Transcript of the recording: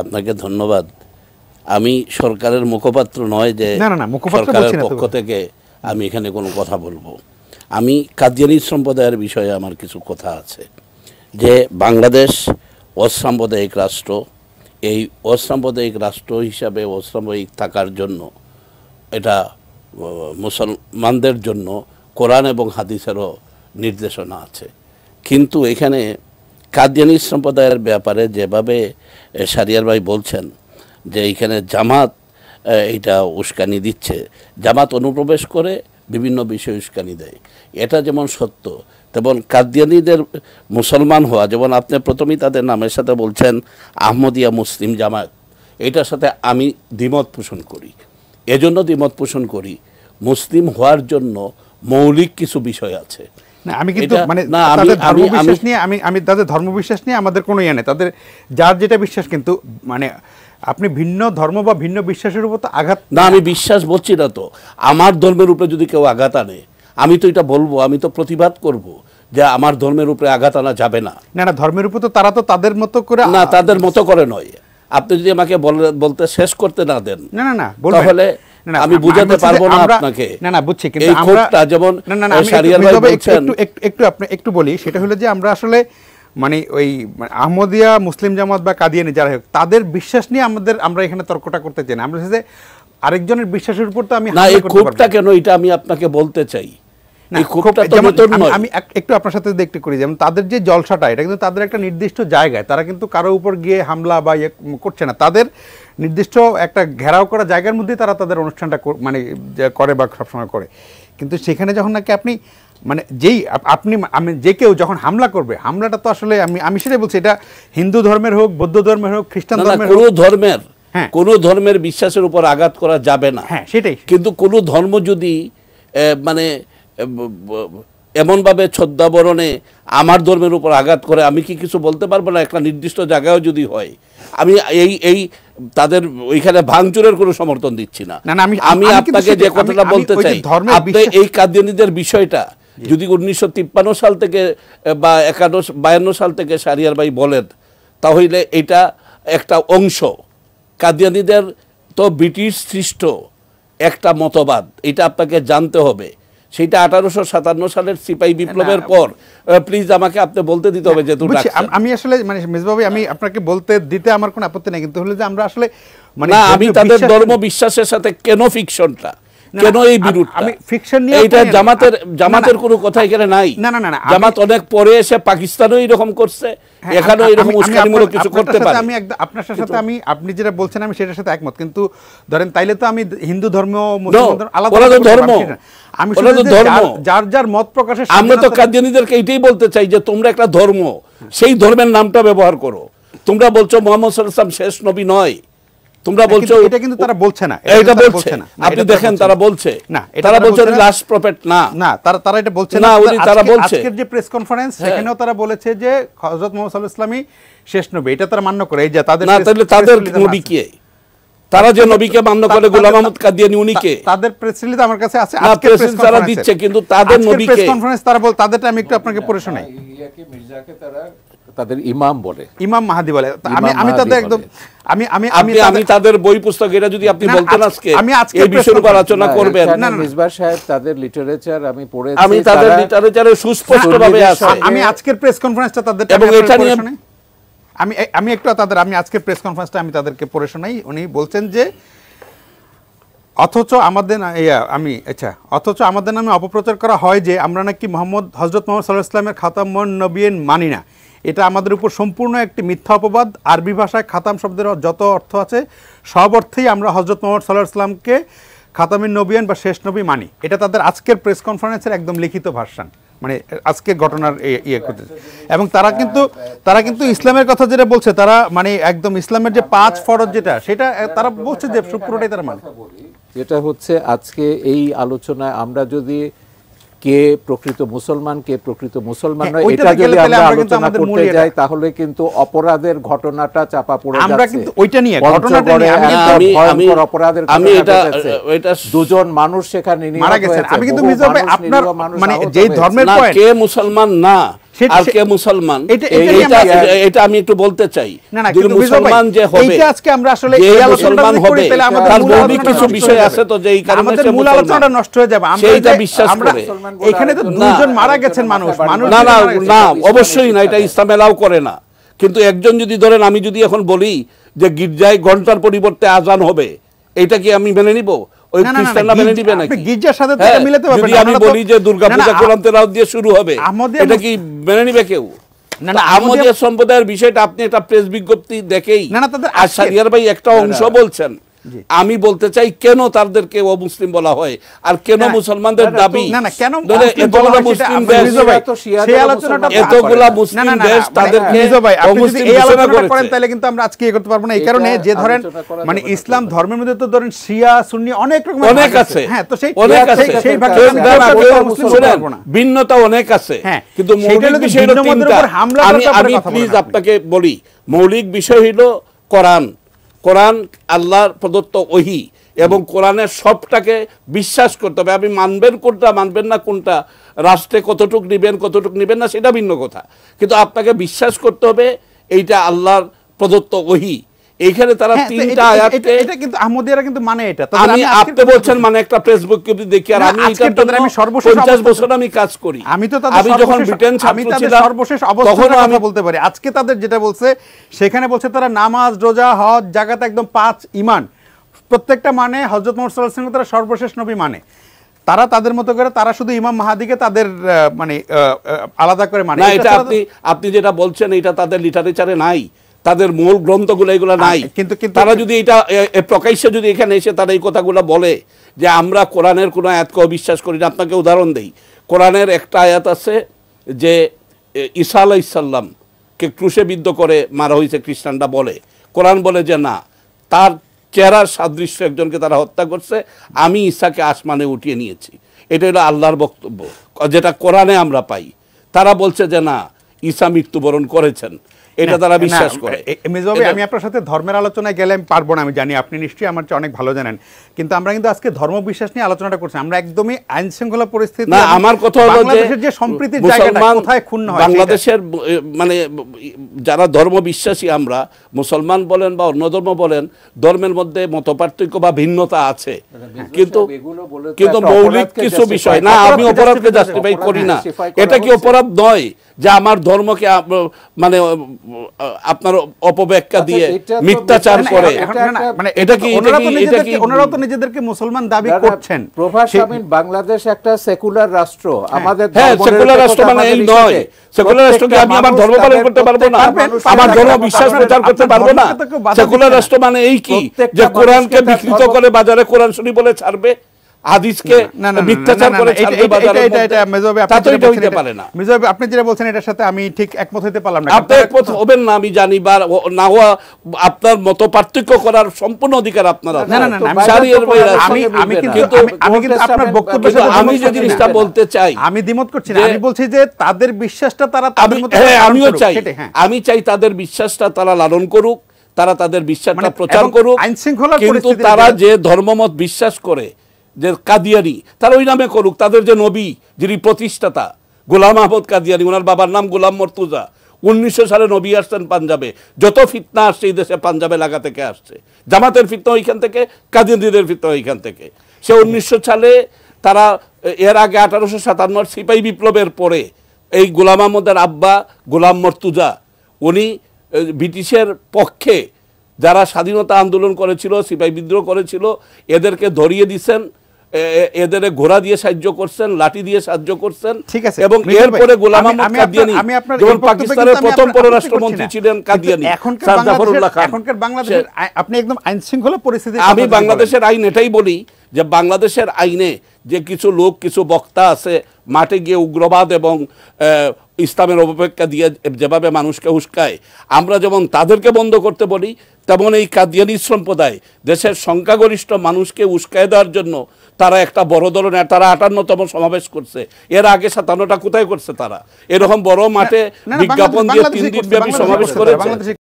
আপনাকে ধন্যবাদ আমি সরকারের মুখপাত্র নয় যে সরকারের পক্ষ থেকে আমি এখানে কোনো কথা বলবো আমি কাদিয়ানি সম্প্রদায়ের বিষয়ে আমার কিছু কথা আছে যে বাংলাদেশ অসাম্প্রদায়িক রাষ্ট্র এই অসাম্প্রদায়িক রাষ্ট্র হিসাবে অসাম্প্রদায়িক থাকার জন্য এটা মুসলমানদের জন্য কোরআন এবং হাদিসেরও নির্দেশনা আছে কিন্তু এখানে কাদিয়ানি সম্প্রদায়ের ব্যাপারে যেভাবে সারিয়ার ভাই বলছেন যে এইখানে জামাত এটা উস্কানি দিচ্ছে জামাত অনুপ্রবেশ করে বিভিন্ন বিষয়ে উস্কানি দেয় এটা যেমন সত্য তেমন কাদিয়ানিদের মুসলমান হওয়া যেমন আপনি প্রথমেই তাদের নামের সাথে বলছেন আহমদিয়া মুসলিম জামাত এটার সাথে আমি দ্বিমত পোষণ করি এজন্য দ্বিমত পোষণ করি মুসলিম হওয়ার জন্য মৌলিক কিছু বিষয় আছে না আমি কিন্তু মানে তাদের নিয়ে আমি আমি তাদের নিয়ে আমাদের কোনো ইয়ে নেই তাদের যার যেটা বিশ্বাস কিন্তু মানে আপনি ভিন্ন ধর্ম বা ভিন্ন বিশ্বাসের উপর তো আঘাত না আমি বিশ্বাস বলছি না তো আমার ধর্মের উপরে যদি কেউ আঘাত আনে আমি তো এটা বলবো আমি তো প্রতিবাদ করব যে আমার ধর্মের উপরে আঘাত আনা যাবে না না না ধর্মের উপর তো তারা তো তাদের মতো করে না তাদের মতো করে নয় আপনি যদি আমাকে বলতে শেষ করতে না দেন না না না তাহলে আমি বুঝাতে পারবো না আপনাকে না না বুঝছি কিন্তু আমরা যেমন ভাই বলছেন একটু আপনি একটু বলি সেটা হলো যে আমরা আসলে মানে ওই আহমদিয়া মুসলিম জামাত বা কাদিয়ানি যারা হোক তাদের বিশ্বাস নিয়ে আমাদের আমরা এখানে তর্কটা করতে চাই না আমরা যে আরেকজনের বিশ্বাসের উপর তো আমি না এই ক্ষোভটা কেন এটা আমি আপনাকে বলতে চাই আমি একটু আপনার সাথে দেখতে করি যেমন তাদের যে জলসাটা এটা কিন্তু তাদের একটা নির্দিষ্ট জায়গায় তারা কিন্তু কারো উপর গিয়ে হামলা বা ইয়ে করছে না তাদের নির্দিষ্ট একটা ঘেরাও করা জায়গার মধ্যেই তারা তাদের অনুষ্ঠানটা মানে করে বা সবসময় করে কিন্তু সেখানে যখন নাকি আপনি মানে যেই আপনি আমি যে কেউ যখন হামলা করবে হামলাটা তো আসলে আমি আমি সেটাই বলছি এটা হিন্দু ধর্মের হোক বৌদ্ধ ধর্মের হোক খ্রিস্টান ধর্মের কোনো ধর্মের হ্যাঁ। কোন ধর্মের বিশ্বাসের উপর আঘাত করা যাবে না হ্যাঁ সেটাই কিন্তু কোন ধর্ম যদি মানে এমনভাবে ছদ্মাবরণে আমার ধর্মের উপর আঘাত করে আমি কি কিছু বলতে পারবো না একটা নির্দিষ্ট জায়গায়ও যদি হয় আমি এই এই তাদের ওইখানে ভাঙচুরের কোনো সমর্থন দিচ্ছি না আমি আমি আপনাকে যে কথাটা বলতে চাই আপনি এই কাদিয়ানিদের বিষয়টা যদি উনিশশো তিপ্পান্ন সাল থেকে বা একান্ন বায়ান্ন সাল থেকে সারিয়ার ভাই বলেন তাহলে এটা একটা অংশ কাদিয়ানিদের তো ব্রিটিশ সৃষ্ট একটা মতবাদ এটা আপনাকে জানতে হবে সেটা আঠারোশো সাতান্ন সালের সিপাহী বিপ্লবের পর প্লিজ আমাকে আপনি বলতে দিতে হবে যে আমি আসলে মানে মেজবাবু আমি আপনাকে বলতে দিতে আমার কোনো আপত্তি নেই কিন্তু হলে যে আমরা আসলে মানে আমি তাদের ধর্ম বিশ্বাসের সাথে কেন ফিকশনটা কেন এই আমি ফিকশন নিয়ে এটা জামাতের জামাতের কোনো কথা এখানে নাই না না না জামাত অনেক পরে এসে পাকিস্তানও এরকম করছে হ্যাঁ, এখানেও এরকম উস্কানিমূলক কিছু করতে পারে আমি একদম আপনার সাথে আমি আপনি যেটা বলছেন আমি সেটার সাথে একমত কিন্তু ধরেন তাইলে তো আমি হিন্দু ধর্ম ধর্ম আলাদা ধর্ম আমি যার যার মত আমরা তো কাদিয়ানিদেরকে এটাই বলতে চাই যে তোমরা একটা ধর্ম সেই ধর্মের নামটা ব্যবহার করো তোমরা বলছো মোহাম্মদ শেষ নবী নয় তোমরা বলছো এটা কিন্তু তারা বলছে না এটা বলছে না আপনি দেখেন তারা বলছে না তারা বলছে লাস্ট প্রফেট না না তারা তারা এটা বলছে না তারা বলছে আজকের যে প্রেস হ্যাঁ। কনফারেন্স সেখানেও তারা বলেছে যে হযরত মুহাম্মদ সাল্লাল্লাহু আলাইহি শেষ নবী এটা তারা মান্য করে এই যে তাদের না তাহলে তাদের নবী কে তারা যে নবীকে মান্য করে গোলাম আহমদ কাদিয়ানি উনিকে তাদের প্রেস রিলিজ আমার কাছে আছে আজকে প্রেস তারা দিচ্ছে কিন্তু তাদের নবীকে প্রেস কনফারেন্স তারা বল তাদেরটা আমি একটু আপনাকে পড়ে শোনাই ইয়াকে মির্জাকে তারা তাদের ইমাম বলে ইমাম মাহাদি বলে আমি আমি তাদের একদম আমি আমি আমি আমি তাদের বই পুস্তক এটা যদি আপনি বলতেন আজকে আমি আজকে এই বিষয়ের উপর আলোচনা করবেন না না মিসবা সাহেব তাদের লিটারেচার আমি পড়েছি আমি তাদের লিটারেচারে সুস্পষ্টভাবে আছে আমি আজকের প্রেস কনফারেন্সটা তাদের এবং এটা নিয়ে আমি আমি একটু তাদের আমি আজকে প্রেস কনফারেন্সটা আমি তাদেরকে পড়ে শোনাই উনি বলছেন যে অথচ আমাদের ইয়া আমি আচ্ছা অথচ আমাদের নামে অপপ্রচার করা হয় যে আমরা নাকি মোহাম্মদ হজরত মোহাম্মদ সাল্লাহ ইসলামের খাতামন নবীন মানি না এটা আমাদের উপর সম্পূর্ণ একটি মিথ্যা অপবাদ আরবি ভাষায় খাতাম শব্দের যত অর্থ আছে সব অর্থেই আমরা হজরত মোহাম্মদ সাল্লাহ ইসলামকে খাতামিন নবীন বা শেষ নবী মানি এটা তাদের আজকের প্রেস কনফারেন্সের একদম লিখিত ভার্সান মানে আজকে ঘটনার ইয়ে করতে এবং তারা কিন্তু তারা কিন্তু ইসলামের কথা যেটা বলছে তারা মানে একদম ইসলামের যে পাঁচ ফরজ যেটা সেটা তারা বলছে যে পুরোটাই তারা মানে যেটা হচ্ছে আজকে এই আলোচনায় আমরা যদি কে প্রকৃত মুসলমান কে প্রকৃত মুসলমান হ্যাঁ, নয় এটা যদি আমরা আলোচনা করতে ইয়ে যাই তাহলে কিন্তু অপরাধের ঘটনাটা চাপা পড়ে যাচ্ছে আমরা কিন্তু ওইটা নিয়ে ঘটনাটা নিয়ে আমি আমি অপরাধের আমি এটা এটা দুজন মানুষ সেখানে নিয়ে মারা গেছে আমি কিন্তু মির্জা ভাই আপনার মানে যেই ধর্মের পয়েন্ট কে মুসলমান না মুসলমান এটা আমি একটু বলতে চাই মুসলমান যে হবে আজকে আমরা আসলে মুসলমান হবে মৌলিক কিছু বিষয় আছে তো যে কারণে মূল আলোচনাটা নষ্ট হয়ে যাবে আমরা এটা বিশ্বাস করে এখানে তো দুজন মারা গেছেন মানুষ না না না অবশ্যই না এটা ইসলাম এলাও করে না কিন্তু একজন যদি ধরেন আমি যদি এখন বলি যে গির্জায় ঘন্টার পরিবর্তে আজান হবে এটা কি আমি মেনে নিব ওই খ্রিস্টানরা মেনে নিবে নাকি গির্জার সাথে তো হ্যাঁ, মিলাতে পারবে না আমি বলি যে দুর্গাপূজা কোরআন তেলাওয়াত দিয়ে শুরু হবে এটা কি মেনে নিবে কেউ না না আমাদের সম্প্রদায়ের বিষয়টা আপনি একটা প্রেস বিজ্ঞপ্তি দেখেই না না তাদের আর সারিয়ার ভাই একটা অংশ বলছেন আমি বলতে চাই কেন তাদেরকে মুসলিম বলা হয় আর কেন মুসলমানদের দাবি মানে ইসলাম ধর্মের মধ্যে তো ধরেন শিয়া সুন্নি অনেক রকম হ্যাঁ, অনেক আছে হ্যাঁ সেই ভিন্নতা অনেক আছে কিন্তু আপনাকে বলি মৌলিক বিষয় হইল কোরআন কোরআন আল্লাহর প্রদত্ত ওহি এবং কোরআনের সবটাকে বিশ্বাস করতে হবে আপনি মানবেন কোনটা মানবেন না কোনটা রাষ্ট্রে কতটুক নেবেন কতটুক নেবেন না সেটা ভিন্ন কথা কিন্তু আপনাকে বিশ্বাস করতে হবে এইটা আল্লাহর প্রদত্ত ওহি এইখানে তারা হ্যাঁ, তিনটা আয়াতে এটা কিন্তু আহমদিয়ারা কিন্তু মানে এটা আমি আপনি বলছেন মানে একটা ফেসবুক বিজ্ঞপ্তি দেখি আর আমি এটা তো আমি সর্বশেষ 50 বছর আমি কাজ করি আমি তো তাদের আমি যখন ব্রিটেন আমি তাদের সর্বশেষ অবস্থা আমি বলতে পারি আজকে তাদের যেটা বলছে সেখানে বলছে তারা নামাজ রোজা হজ জাকাত একদম পাঁচ ইমান প্রত্যেকটা মানে হযরত মুহাম্মদ সাল্লাল্লাহু আলাইহি তারা সর্বশেষ নবী মানে তারা তাদের মতো করে তারা শুধু ইমাম মাহাদিকে তাদের মানে আলাদা করে মানে আপনি আপনি যেটা বলছেন এটা তাদের লিটারেচারে নাই তাদের মূল গ্রন্থগুলো এগুলো নাই কিন্তু তারা যদি এটা প্রকাশ্যে যদি এখানে এসে তারা এই কথাগুলো বলে যে আমরা কোরআনের কোনো আয়াতকে অবিশ্বাস করি না আপনাকে উদাহরণ দেই কোরআনের একটা আয়াত আছে যে ঈসা আলাহ ইসাল্লামকে ক্রুশে বিদ্ধ করে মারা হয়েছে খ্রিস্টানরা বলে কোরআন বলে যে না তার চেহারার সাদৃশ্য একজনকে তারা হত্যা করছে আমি ঈশাকে আসমানে উঠিয়ে নিয়েছি এটা হলো আল্লাহর বক্তব্য যেটা কোরআনে আমরা পাই তারা বলছে যে না ঈশা মৃত্যুবরণ করেছেন এটা তারা বিশ্বাস করে মেজবাবু আমি আপনার সাথে ধর্মের আলোচনায় গেলে আমি পারবো না আমি জানি আপনি নিশ্চয়ই আমার চেয়ে অনেক ভালো জানেন কিন্তু আমরা কিন্তু আজকে ধর্ম বিশ্বাস নিয়ে আলোচনাটা করছি আমরা একদমই আইন শৃঙ্খলা পরিস্থিতি না আমার কথা হলো যে সম্প্রীতির জায়গাটা কোথায় ক্ষুণ্ণ হয় বাংলাদেশের মানে যারা ধর্ম বিশ্বাসী আমরা মুসলমান বলেন বা অন্য ধর্ম বলেন ধর্মের মধ্যে মতপার্থক্য বা ভিন্নতা আছে কিন্তু কিন্তু মৌলিক কিছু বিষয় না আমি অপরাধকে জাস্টিফাই করি না এটা কি অপরাধ নয় যে আমার ধর্মকে মানে আপনার অপব্যাখ্যা আচ্ছা, দিয়ে মিথ্যাচার মানে করে মানে এটা কি এটা কি ওনারা তো নিজেদেরকে মুসলমান দাবি করছেন প্রভাস আমিন বাংলাদেশ একটা সেকুলার রাষ্ট্র হ্যাঁ। আমাদের হ্যাঁ সেকুলার রাষ্ট্র মানে এই নয় সেকুলার রাষ্ট্রকে আমি আমার ধর্ম পালন করতে পারবো না আমার ধর্ম বিশ্বাস প্রচার করতে পারবো না সেকুলার রাষ্ট্র মানে এই কি যে কোরআনকে বিকৃত করে বাজারে কোরআন শুনি বলে ছাড়বে আমি জিনিসটা বলতে চাই আমি করছি আমি বলছি যে তাদের বিশ্বাসটা তারা তাদের হ্যাঁ, আমিও চাই হ্যাঁ। আমি চাই তাদের বিশ্বাসটা তারা লালন করুক তারা তাদের বিশ্বাসটা মানে প্রচার করুক কিন্তু তারা যে ধর্মমত বিশ্বাস করে যে কাদিয়ারি তারা ওই নামে করুক তাদের যে নবী যিনি প্রতিষ্ঠাতা গোলাম আহমদ কাদিয়ারি ওনার বাবার নাম গোলাম মর্তুজা উনিশশো সালে নবী আসছেন পাঞ্জাবে যত ফিতনা আসছে এই দেশে পাঞ্জাবে লাগা থেকে আসছে জামাতের ফিতনা ওইখান থেকে কাদিয়ানিদের ফিতনা ওইখান থেকে সে উনিশশো সালে তারা এর আগে আঠারোশো সাতান্ন সিপাহী বিপ্লবের পরে এই গোলাম আহমদের আব্বা গোলাম মর্তুজা উনি ব্রিটিশের পক্ষে যারা স্বাধীনতা আন্দোলন করেছিল সিপাহী বিদ্রোহ করেছিল এদেরকে ধরিয়ে দিচ্ছেন এদের ঘোড়া দিয়ে সাহায্য করছেন লাঠি দিয়ে সাহায্য করছেন ঠিক আছে এবং এরপরে গোলাম আহমদ কাদিয়ানি যেমন পাকিস্তানের প্রথম পররাষ্ট্রমন্ত্রী ছিলেন কাদিয়ানি স্যার জাফরুল্লাহ খান এখনকার বাংলাদেশের আপনি একদম আইন শৃঙ্খলা পরিস্থিতি আমি বাংলাদেশের আইন এটাই বলি যে বাংলাদেশের আইনে যে কিছু লোক কিছু বক্তা আছে মাঠে গিয়ে উগ্রবাদ এবং ইসলামের অপেক্ষা দিয়ে যেভাবে মানুষকে উস্কায় আমরা যেমন তাদেরকে বন্ধ করতে বলি তেমন এই কাদিয়ানি সম্প্রদায় দেশের সংখ্যাগরিষ্ঠ মানুষকে উস্কায় দেওয়ার জন্য তারা একটা বড় ধরনের তারা আটান্নতম সমাবেশ করছে এর আগে সাতান্নটা কোথায় করছে তারা এরকম বড় মাঠে বিজ্ঞাপন দিয়ে তিন দিন ব্যাপী সমাবেশ করেছে